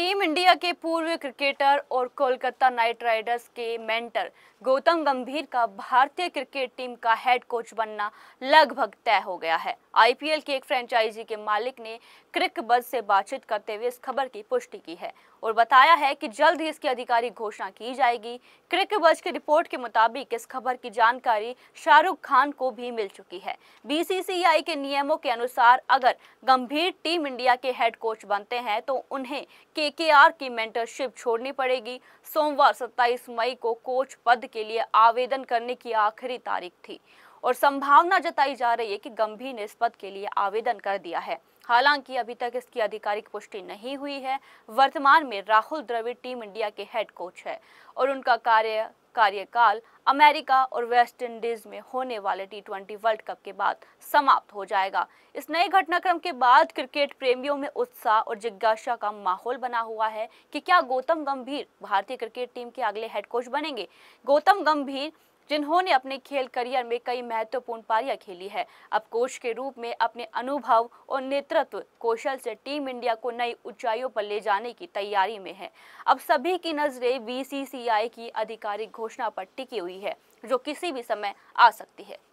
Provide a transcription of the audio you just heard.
team India के पूर्व cricketer और कोलकाता नाइट राइडर्स के मेंटर गौतम गंभीर का भारतीय क्रिकेट टीम का हेड कोच बनना लगभग तय हो गया है आईपीएल के एक फ्रेंचाइजी के मालिक ने क्रिक बज से बातचीत करते हुए इस खबर की पुष्टि की है और बताया है कि जल्द ही इसकी आधिकारिक घोषणा की जाएगी क्रिक बज की रिपोर्ट के मुताबिक इस खबर की जानकारी शाहरुख खान को भी मिल चुकी है बीसीसीआई के नियमों के अनुसार अगर गंभीर टीम इंडिया के हेड कोच बनते हैं तो उन्हें के की मेंटरशिप छोड़नी पड़ेगी सोमवार सत्ताईस मई को कोच पद के लिए आवेदन करने की आखिरी तारीख थी और संभावना जताई जा रही है कि गंभीर ने इस पद के लिए आवेदन कर दिया है हालांकि अभी तक इसकी आधिकारिक पुष्टि नहीं हुई है वर्तमान में राहुल द्रविड़ टीम इंडिया के हेड कोच है और उनका कार्य कार्यकाल अमेरिका और वेस्ट इंडीज में होने वाले टी ट्वेंटी वर्ल्ड कप के बाद समाप्त हो जाएगा इस नए घटनाक्रम के बाद क्रिकेट प्रेमियों में उत्साह और जिज्ञासा का माहौल बना हुआ है कि क्या गौतम गंभीर भारतीय क्रिकेट टीम के अगले हेड कोच बनेंगे गौतम गंभीर जिन्होंने अपने खेल करियर में कई महत्वपूर्ण पारियां खेली है अब कोच के रूप में अपने अनुभव और नेतृत्व कौशल से टीम इंडिया को नई ऊंचाइयों पर ले जाने की तैयारी में है अब सभी की नजरें बीसीसीआई की आधिकारिक घोषणा पर टिकी हुई है जो किसी भी समय आ सकती है